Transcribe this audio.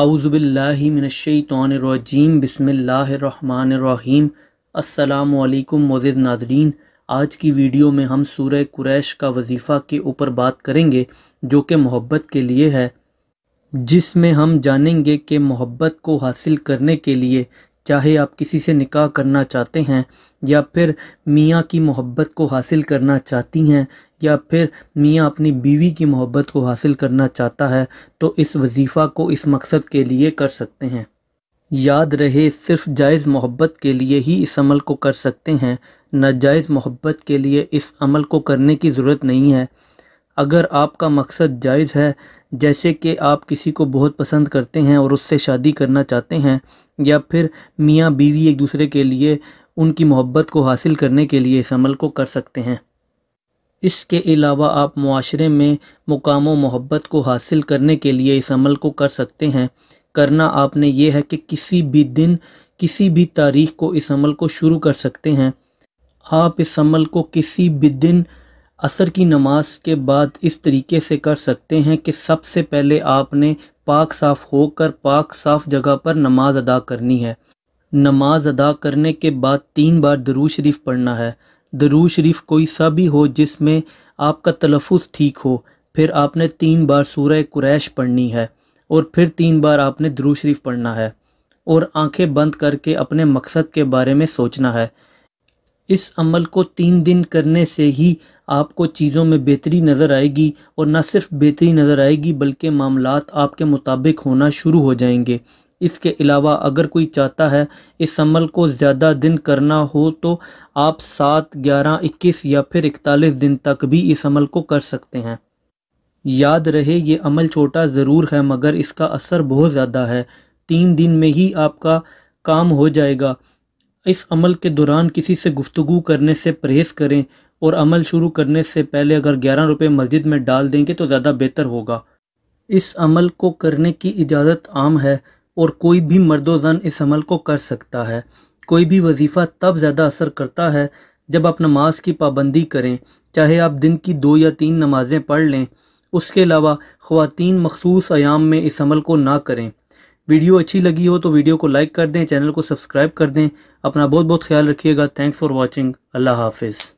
अउज़बिल्लिमिनशैतरजीम बसमीम अल्लाम मोज़ नाजरीन आज की वीडियो में हम सूर्य कुरैश का वजीफ़ा के ऊपर बात करेंगे जो कि मोहब्बत के लिए है जिसमें हम जानेंगे कि मोहब्बत को हासिल करने के लिए चाहे आप किसी से निकाह करना चाहते हैं या फिर मियाँ की मोहब्बत को हासिल करना चाहती हैं या फिर मियाँ अपनी बीवी की मोहब्बत को हासिल करना चाहता है तो इस वजीफ़ा को इस मकसद के लिए कर सकते हैं याद रहे सिर्फ जायज़ मोहब्बत के लिए ही इस अमल को कर सकते हैं नाजायज़ मोहब्बत के लिए इस अमल को करने की ज़रूरत नहीं है अगर आपका मकसद जायज़ है जैसे कि आप किसी को बहुत पसंद करते हैं और उससे शादी करना चाहते हैं या फिर मियाँ बीवी एक दूसरे के लिए उनकी मोहब्बत को हासिल करने के लिए इस अमल को कर सकते हैं इसके अलावा आप माशरे में मुकाम मोहब्बत को हासिल करने के लिए इस अमल को कर सकते हैं करना आपने ये है कि किसी भी दिन किसी भी तारीख को इस अमल को शुरू कर सकते हैं आप इस अमल को किसी भी दिन असर की नमाज के बाद इस तरीके से कर सकते हैं कि सबसे पहले आपने पाक साफ़ होकर पाक साफ़ जगह पर नमाज अदा करनी है नमाज अदा करने के बाद तीन बार दरू शरीफ पढ़ना है दरू शरीफ कोई सा भी हो जिसमें आपका तलफ़ ठीक हो फिर आपने तीन बार सूरह कुरैश पढ़नी है और फिर तीन बार आपने दरू शरीफ पढ़ना है और आंखें बंद करके अपने मकसद के बारे में सोचना है इस अमल को तीन दिन करने से ही आपको चीज़ों में बेहतरी नज़र आएगी और न सिर्फ बेहतरी नज़र आएगी बल्कि मामला आपके मुताबिक होना शुरू हो जाएंगे इसके अलावा अगर कोई चाहता है इस अमल को ज़्यादा दिन करना हो तो आप सात ग्यारह इक्कीस या फिर इकतालीस दिन तक भी इस अमल को कर सकते हैं याद रहे ये अमल छोटा ज़रूर है मगर इसका असर बहुत ज़्यादा है तीन दिन में ही आपका काम हो जाएगा इस अमल के दौरान किसी से गुफ्तु करने से परहेज़ करें और अमल शुरू करने से पहले अगर ग्यारह रुपये मस्जिद में डाल देंगे तो ज़्यादा बेहतर होगा इस अमल को करने की इजाज़त आम है और कोई भी मर्द जन इस अमल को कर सकता है कोई भी वजीफ़ा तब ज़्यादा असर करता है जब आप नमाज की पाबंदी करें चाहे आप दिन की दो या तीन नमाज़ें पढ़ लें उसके अलावा ख़वातीन मखसूस आयाम में इस अमल को ना करें वीडियो अच्छी लगी हो तो वीडियो को लाइक कर दें चैनल को सब्सक्राइब कर दें अपना बहुत बहुत ख्याल रखिएगा थैंक्स फॉर वॉचिंग अल्लाह हाफिज़